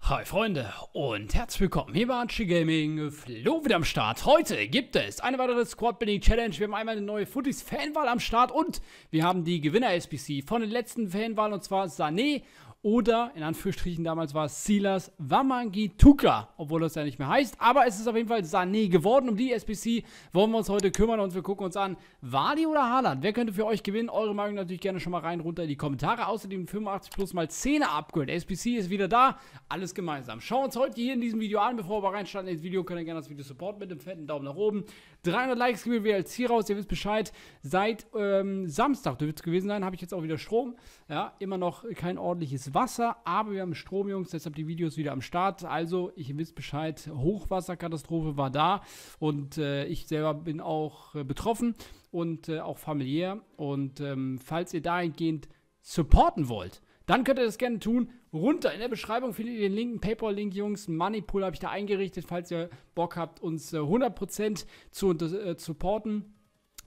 Hi Freunde und herzlich willkommen hier bei Archie Gaming, Flo wieder am Start. Heute gibt es eine weitere Squad Building Challenge, wir haben einmal eine neue Footies Fanwahl am Start und wir haben die Gewinner SPC von den letzten Fanwahlen und zwar Sané oder in Anführungsstrichen damals war es Silas Wamangituka, obwohl das ja nicht mehr heißt. Aber es ist auf jeden Fall Sané geworden. Um die SPC wollen wir uns heute kümmern und wir gucken uns an, Wadi oder Haaland? Wer könnte für euch gewinnen? Eure Meinung natürlich gerne schon mal rein runter in die Kommentare. Außerdem 85 plus mal 10 Upgrade. SPC ist wieder da. Alles gemeinsam. Schauen wir uns heute hier in diesem Video an. Bevor wir reinstarten ins Video, könnt ihr gerne das Video supporten mit einem fetten Daumen nach oben. 300 Likes geben wir als Ziel raus. Ihr wisst Bescheid. Seit ähm, Samstag dürfte es gewesen sein, habe ich jetzt auch wieder Strom. Ja, immer noch kein ordentliches Wasser. Wasser, aber wir haben Strom, Jungs, deshalb die Videos wieder am Start. Also, ich wisst Bescheid, Hochwasserkatastrophe war da und äh, ich selber bin auch äh, betroffen und äh, auch familiär. Und ähm, falls ihr dahingehend supporten wollt, dann könnt ihr das gerne tun. Runter in der Beschreibung findet ihr den linken PayPal-Link, Jungs. Moneypool habe ich da eingerichtet, falls ihr Bock habt, uns 100% äh, zu äh, supporten.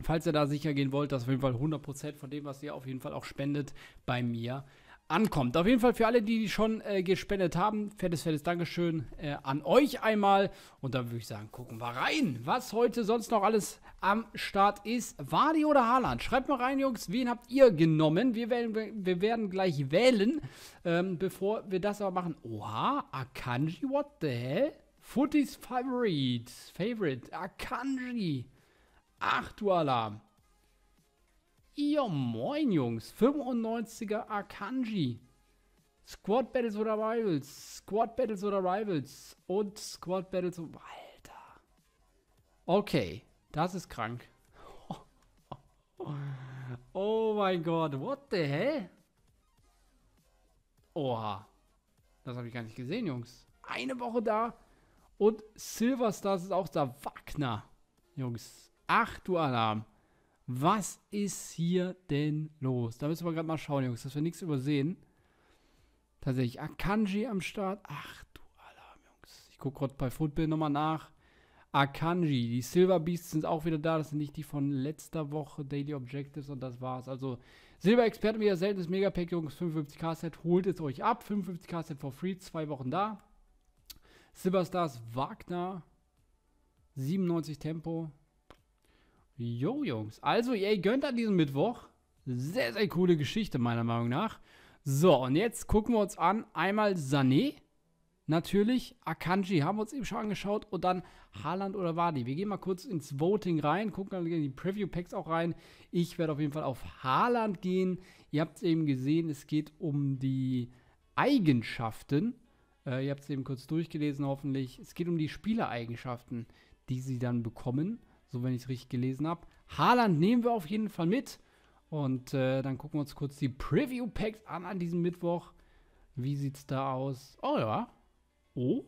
Falls ihr da sicher gehen wollt, dass auf jeden Fall 100% von dem, was ihr auf jeden Fall auch spendet, bei mir ankommt. Auf jeden Fall für alle, die schon äh, gespendet haben, fettes, fettes Dankeschön äh, an euch einmal. Und dann würde ich sagen, gucken wir rein, was heute sonst noch alles am Start ist. Wadi oder Haaland? Schreibt mal rein, Jungs, wen habt ihr genommen? Wir werden, wir werden gleich wählen, ähm, bevor wir das aber machen. Oha, Akanji, what the hell? Footies Favorite, Favorite, Akanji. Ach du Alarm. Ja, moin Jungs, 95er Akanji. Squad Battles oder Rivals, Squad Battles oder Rivals und Squad Battles oder... Alter. Okay, das ist krank. Oh mein Gott, what the hell? Oha. Das habe ich gar nicht gesehen, Jungs. Eine Woche da und Silverstars ist auch da. Wagner, Jungs. Ach du Alarm. Was ist hier denn los? Da müssen wir gerade mal schauen, Jungs, dass wir nichts übersehen. Tatsächlich, Akanji am Start. Ach du Alarm, Jungs. Ich gucke gerade bei Football nochmal nach. Akanji, die Silver Beasts sind auch wieder da. Das sind nicht die von letzter Woche, Daily Objectives und das war's. Also, Silber-Experten wieder seltenes Megapack, Jungs. 55k-Set, holt es euch ab. 55k-Set for free, zwei Wochen da. Silberstars Wagner, 97 Tempo, Jo, Jungs. Also, ihr gönnt an diesem Mittwoch. Sehr, sehr coole Geschichte, meiner Meinung nach. So, und jetzt gucken wir uns an. Einmal Sané, natürlich. Akanji haben wir uns eben schon angeschaut. Und dann Haaland oder Wadi. Wir gehen mal kurz ins Voting rein, gucken dann in die Preview-Packs auch rein. Ich werde auf jeden Fall auf Haaland gehen. Ihr habt es eben gesehen, es geht um die Eigenschaften. Äh, ihr habt es eben kurz durchgelesen, hoffentlich. Es geht um die Spielereigenschaften, die sie dann bekommen so wenn ich es richtig gelesen habe. Haaland nehmen wir auf jeden Fall mit. Und äh, dann gucken wir uns kurz die Preview Packs an an diesem Mittwoch. Wie sieht es da aus? Oh ja. Oh?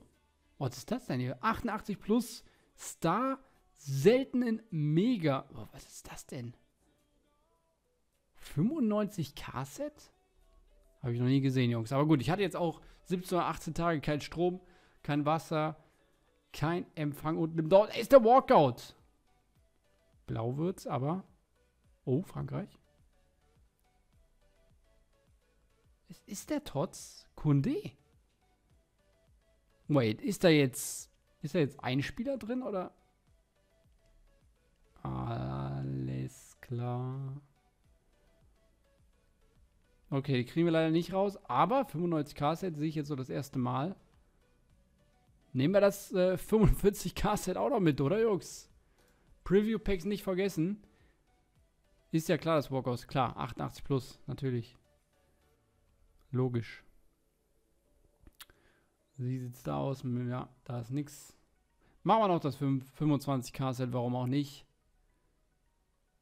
Was ist das denn hier? 88 plus Star seltenen Mega. Oh, was ist das denn? 95k Set? Habe ich noch nie gesehen, Jungs. Aber gut, ich hatte jetzt auch 17 oder 18 Tage kein Strom, kein Wasser, kein Empfang und dort ist der Walkout. Blau wird's, aber. Oh, Frankreich. Es ist der Tots Kunde? Wait, ist da jetzt. Ist da jetzt ein Spieler drin oder? Alles klar. Okay, die kriegen wir leider nicht raus, aber 95k-Set sehe ich jetzt so das erste Mal. Nehmen wir das äh, 45k-Set auch noch mit, oder Jungs? Preview Packs nicht vergessen. Ist ja klar, das Walkout. Klar, 88 plus, natürlich. Logisch. Wie sieht es da aus? Ja, da ist nichts. Machen wir noch das 25k-Set, warum auch nicht.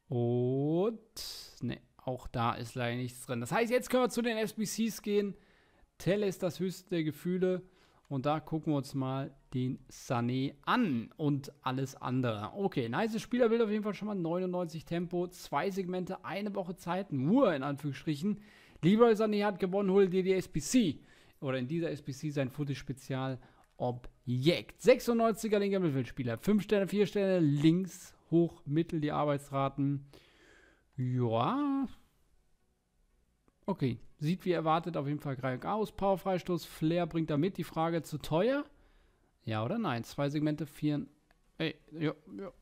Und, ne, auch da ist leider nichts drin. Das heißt, jetzt können wir zu den SBCs gehen. Tell ist das höchste der Gefühle. Und da gucken wir uns mal den Sané an und alles andere. Okay, nice Spielerbild auf jeden Fall schon mal. 99 Tempo, zwei Segmente, eine Woche Zeit, nur in Anführungsstrichen. Leroy Sané hat gewonnen, hol dir die SPC. Oder in dieser SPC sein Footage-Spezial Objekt. 96er linker Mittelfeldspieler. 5 Sterne, 4 Sterne, links, hoch, mittel die Arbeitsraten. Ja. Okay, Sieht wie erwartet auf jeden Fall Dreieck aus. Powerfreistoß. Flair bringt da mit. Die Frage zu teuer? Ja oder nein? Zwei Segmente, vier. Ey, ja, ja.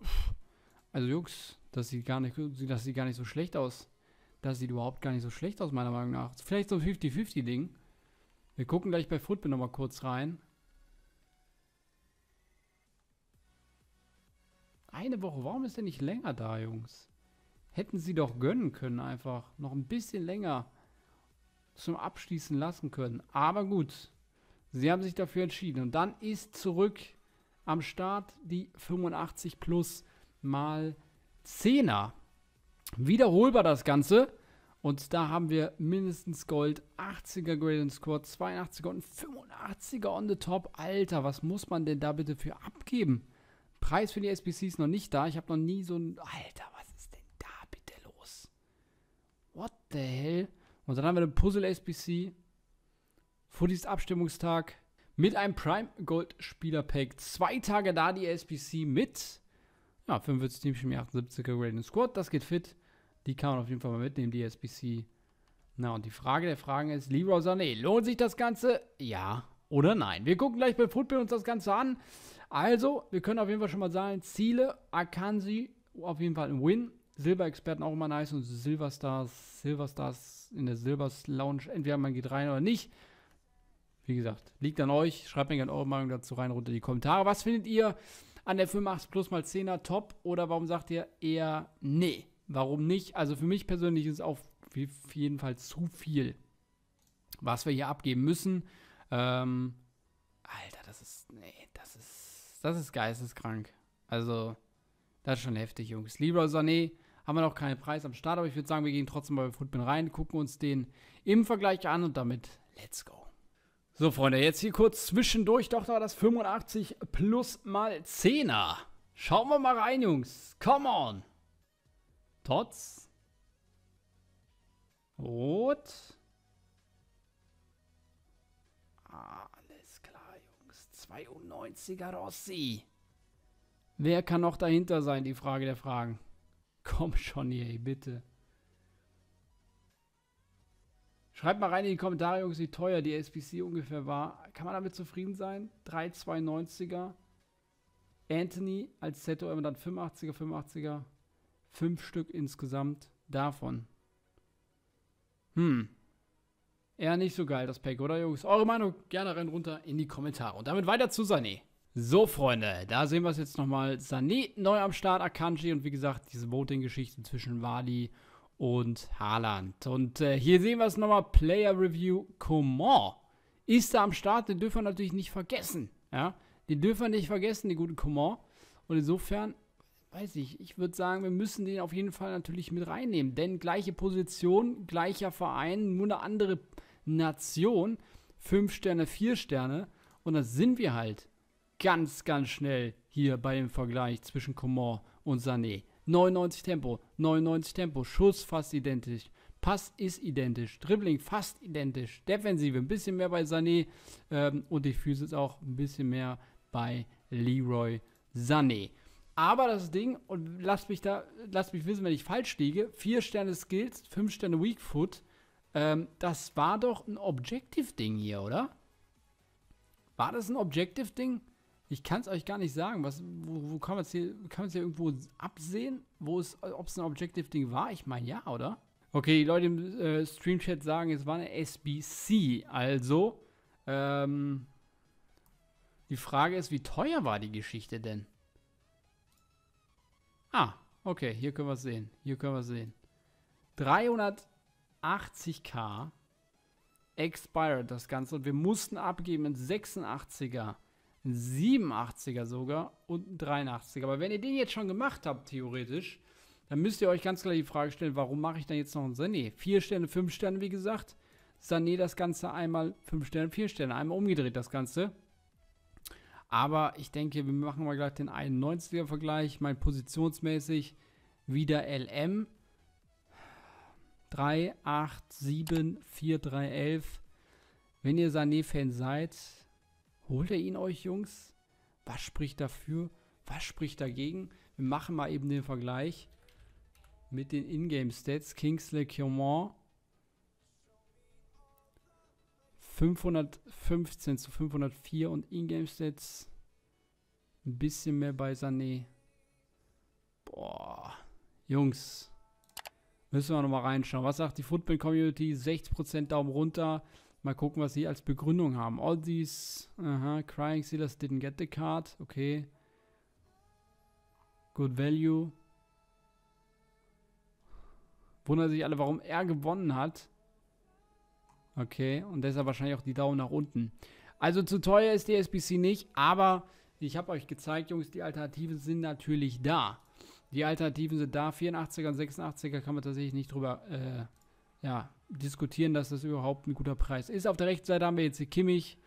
Also, Jungs, das sieht, gar nicht, das sieht gar nicht so schlecht aus. Das sieht überhaupt gar nicht so schlecht aus, meiner Meinung nach. Vielleicht so ein 50-50-Ding. Wir gucken gleich bei Football nochmal kurz rein. Eine Woche, warum ist der nicht länger da, Jungs? Hätten sie doch gönnen können einfach. Noch ein bisschen länger zum Abschließen lassen können. Aber gut, sie haben sich dafür entschieden. Und dann ist zurück am Start die 85 plus mal 10er. Wiederholbar das Ganze. Und da haben wir mindestens Gold, 80er Grade and Squad, 82er und 85er on the top. Alter, was muss man denn da bitte für abgeben? Preis für die ist noch nicht da. Ich habe noch nie so ein... Alter, was ist denn da bitte los? What the hell? Und dann haben wir eine Puzzle-SBC, Footies Abstimmungstag mit einem Prime Gold Spieler Pack. Zwei Tage da die SBC mit ja, 45 Teamchemie, 78er Gradient Squad. Das geht fit. Die kann man auf jeden Fall mal mitnehmen, die SBC. Na, und die Frage der Fragen ist: Leroy Sané, lohnt sich das Ganze? Ja oder nein? Wir gucken gleich bei Football uns das Ganze an. Also, wir können auf jeden Fall schon mal sagen: Ziele, Akansi, auf jeden Fall ein Win. Silber-Experten auch immer nice und Silverstars, Silverstars in der Silvers Lounge. Entweder man geht rein oder nicht. Wie gesagt, liegt an euch. Schreibt mir gerne eure Meinung dazu rein runter in die Kommentare. Was findet ihr an der 85 plus mal 10er top oder warum sagt ihr eher nee? Warum nicht? Also für mich persönlich ist es auf jeden Fall zu viel, was wir hier abgeben müssen. Ähm, Alter, das ist, nee, das ist, das ist geisteskrank. Also, das ist schon heftig, Jungs. Libra Sané haben wir noch keinen Preis am Start, aber ich würde sagen, wir gehen trotzdem mal bei Footbin rein, gucken uns den im Vergleich an und damit let's go. So, Freunde, jetzt hier kurz zwischendurch doch da das 85 plus mal 10er. Schauen wir mal rein, Jungs. Come on. Tots. Rot. Alles klar, Jungs. 92er Rossi. Wer kann noch dahinter sein? Die Frage der Fragen. Komm schon, yay, bitte. Schreibt mal rein in die Kommentare, Jungs, wie teuer die SPC ungefähr war. Kann man damit zufrieden sein? 3,92er. Anthony als Seto immer dann 85er, 85er. Fünf Stück insgesamt davon. Hm. Eher nicht so geil, das Pack, oder Jungs? Eure Meinung gerne rein runter in die Kommentare. Und damit weiter zu Sané. So, Freunde, da sehen wir es jetzt nochmal. Sané neu am Start, Akanji und wie gesagt, diese Voting-Geschichte zwischen Wali und Haaland. Und äh, hier sehen wir es nochmal, Player Review Coman ist da am Start, den dürfen wir natürlich nicht vergessen. Ja, den dürfen wir nicht vergessen, den guten Coman. Und insofern, weiß ich, ich würde sagen, wir müssen den auf jeden Fall natürlich mit reinnehmen, denn gleiche Position, gleicher Verein, nur eine andere Nation, Fünf Sterne, vier Sterne und das sind wir halt ganz, ganz schnell hier bei dem Vergleich zwischen Coman und Sané. 99 Tempo, 99 Tempo, Schuss fast identisch, Pass ist identisch, Dribbling fast identisch, Defensive ein bisschen mehr bei Sané ähm, und die Füße ist auch ein bisschen mehr bei Leroy Sané. Aber das Ding, und lasst mich da, lasst mich wissen, wenn ich falsch liege, 4 Sterne Skills, 5 Sterne Weak Foot, ähm, das war doch ein Objective-Ding hier, oder? War das ein Objective-Ding? Ich kann es euch gar nicht sagen. Was, wo, wo kann man es hier, kann hier irgendwo absehen, ob es ein Objective-Ding war? Ich meine, ja, oder? Okay, die Leute im äh, Stream-Chat sagen, es war eine SBC. Also, ähm, die Frage ist, wie teuer war die Geschichte denn? Ah, okay, hier können wir es sehen. Hier können wir es sehen. 380k expired das Ganze und wir mussten abgeben in 86er. 87er sogar und ein 83er. Aber wenn ihr den jetzt schon gemacht habt, theoretisch, dann müsst ihr euch ganz klar die Frage stellen, warum mache ich dann jetzt noch einen Sané? Vier Sterne, fünf Sterne, wie gesagt. Sané das Ganze einmal fünf Sterne, vier Sterne. Einmal umgedreht das Ganze. Aber ich denke, wir machen mal gleich den 91er-Vergleich. Mein positionsmäßig wieder LM. 3, 8, 7, 4, 3, 11. Wenn ihr Sané-Fan seid, Holt ihr ihn euch, Jungs? Was spricht dafür? Was spricht dagegen? Wir machen mal eben den Vergleich mit den Ingame-Stats. Kingsley Coman 515 zu 504 und Ingame-Stats ein bisschen mehr bei Sané. Boah, Jungs, müssen wir nochmal reinschauen. Was sagt die Football-Community? 60% Daumen runter, Mal gucken, was sie als Begründung haben. All these aha, crying sealers didn't get the card. Okay. Good value. Wundern sich alle, warum er gewonnen hat. Okay, und deshalb wahrscheinlich auch die Daumen nach unten. Also zu teuer ist die SBC nicht, aber ich habe euch gezeigt, Jungs, die Alternativen sind natürlich da. Die Alternativen sind da. 84er und 86er kann man tatsächlich nicht drüber äh, ja, diskutieren, dass das überhaupt ein guter Preis ist. Auf der rechten Seite haben wir jetzt hier Kimmich,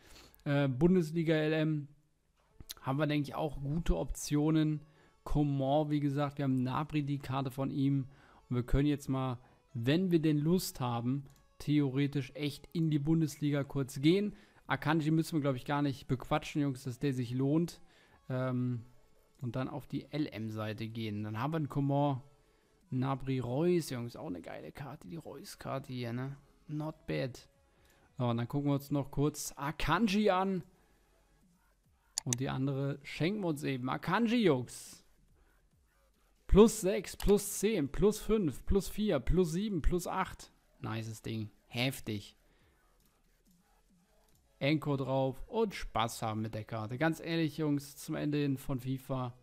äh, Bundesliga LM. Haben wir, denke ich, auch gute Optionen. Coman, wie gesagt, wir haben Nabri die Karte von ihm. Und wir können jetzt mal, wenn wir denn Lust haben, theoretisch echt in die Bundesliga kurz gehen. Akanji müssen wir, glaube ich, gar nicht bequatschen, Jungs, dass der sich lohnt. Ähm, und dann auf die LM-Seite gehen. Dann haben wir einen Coman Nabri Reus, Jungs, auch eine geile Karte, die Reus-Karte hier, ne? Not bad. So, und dann gucken wir uns noch kurz Akanji an. Und die andere schenken wir uns eben. Akanji, Jungs. Plus 6, plus 10, plus 5, plus 4, plus 7, plus 8. Nices Ding. Heftig. Enko drauf und Spaß haben mit der Karte. Ganz ehrlich, Jungs, zum Ende hin von FIFA.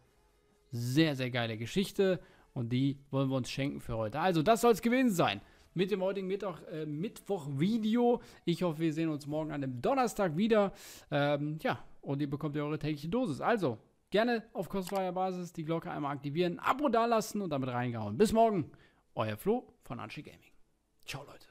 Sehr, sehr geile Geschichte. Und die wollen wir uns schenken für heute. Also, das soll es gewesen sein mit dem heutigen Mittag, äh, Mittwoch-Video. Ich hoffe, wir sehen uns morgen an dem Donnerstag wieder. Ähm, ja, und ihr bekommt ja eure tägliche Dosis. Also, gerne auf kostenfreier Basis die Glocke einmal aktivieren, Abo dalassen und damit reingehauen. Bis morgen, euer Flo von Anchi Gaming. Ciao, Leute.